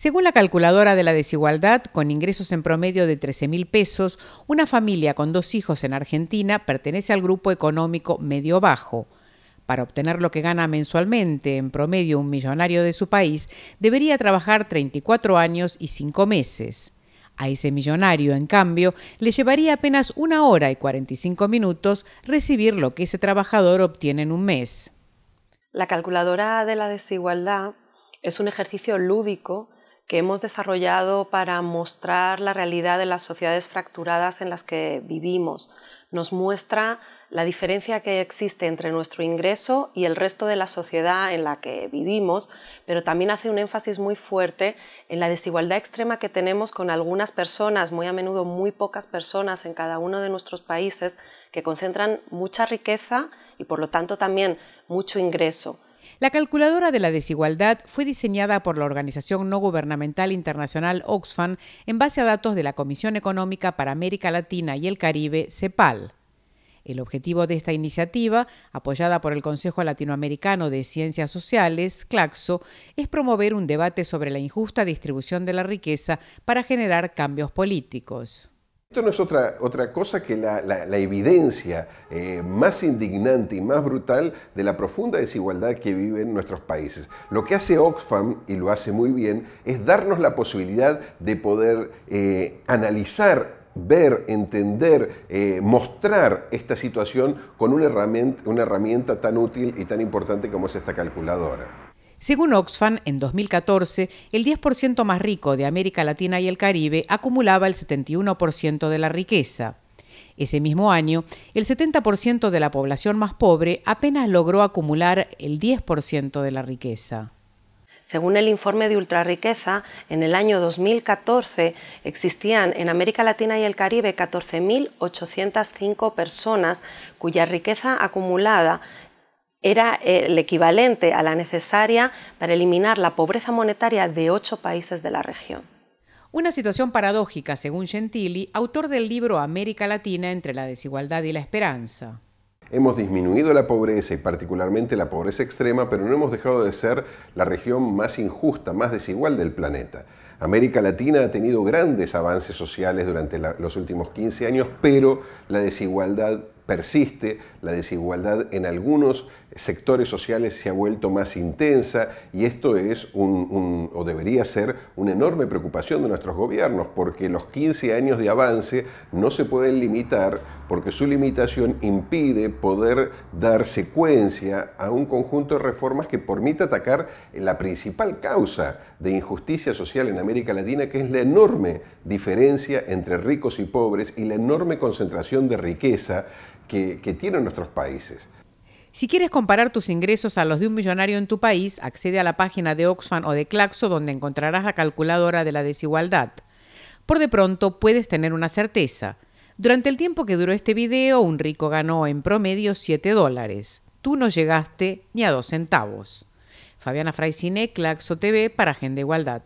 Según la calculadora de la desigualdad, con ingresos en promedio de 13 mil pesos, una familia con dos hijos en Argentina pertenece al grupo económico medio-bajo. Para obtener lo que gana mensualmente, en promedio, un millonario de su país, debería trabajar 34 años y 5 meses. A ese millonario, en cambio, le llevaría apenas una hora y 45 minutos recibir lo que ese trabajador obtiene en un mes. La calculadora de la desigualdad es un ejercicio lúdico que hemos desarrollado para mostrar la realidad de las sociedades fracturadas en las que vivimos. Nos muestra la diferencia que existe entre nuestro ingreso y el resto de la sociedad en la que vivimos, pero también hace un énfasis muy fuerte en la desigualdad extrema que tenemos con algunas personas, muy a menudo muy pocas personas en cada uno de nuestros países, que concentran mucha riqueza y por lo tanto también mucho ingreso. La calculadora de la desigualdad fue diseñada por la organización no gubernamental internacional Oxfam en base a datos de la Comisión Económica para América Latina y el Caribe, CEPAL. El objetivo de esta iniciativa, apoyada por el Consejo Latinoamericano de Ciencias Sociales, CLACSO, es promover un debate sobre la injusta distribución de la riqueza para generar cambios políticos. Esto no es otra, otra cosa que la, evidencia eh, más indignante y más brutal de la profunda desigualdad que viven nuestros países. Lo que hace Oxfam, y lo hace muy bien, es darnos la posibilidad de poder eh, analizar ver, entender, eh, mostrar esta situación con una herramienta, una herramienta tan útil y tan importante como es esta calculadora. Según Oxfam, en 2014, el 10% más rico de América Latina y el Caribe acumulaba el 71% de la riqueza. Ese mismo año, el 70% de la población más pobre apenas logró acumular el 10% de la riqueza. Según el informe de ultrarriqueza, en el año 2014 existían en América Latina y el Caribe 14.805 personas cuya riqueza acumulada era el equivalente a la necesaria para eliminar la pobreza monetaria de ocho países de la región. Una situación paradójica, según Gentili, autor del libro América Latina entre la desigualdad y la esperanza. Hemos disminuido la pobreza y particularmente la pobreza extrema, pero no hemos dejado de ser la región más injusta, más desigual del planeta. América Latina ha tenido grandes avances sociales durante los últimos 15 años, pero la desigualdad persiste, la desigualdad en algunos sectores sociales se ha vuelto más intensa y esto es un, o debería ser una enorme preocupación de nuestros gobiernos porque los 15 años de avance no se pueden limitar porque su limitación impide poder dar secuencia a un conjunto de reformas que permita atacar la principal causa de injusticia social en América América Latina, que es la enorme diferencia entre ricos y pobres y la enorme concentración de riqueza que, tienen nuestros países. Si quieres comparar tus ingresos a los de un millonario en tu país, accede a la página de Oxfam o de Claxo donde encontrarás la calculadora de la desigualdad. Por de pronto puedes tener una certeza. Durante el tiempo que duró este video, un rico ganó en promedio 7 dólares. Tú no llegaste ni a 2 centavos. Fabiana Fraisine, Claxo TV para Agenda Igualdad.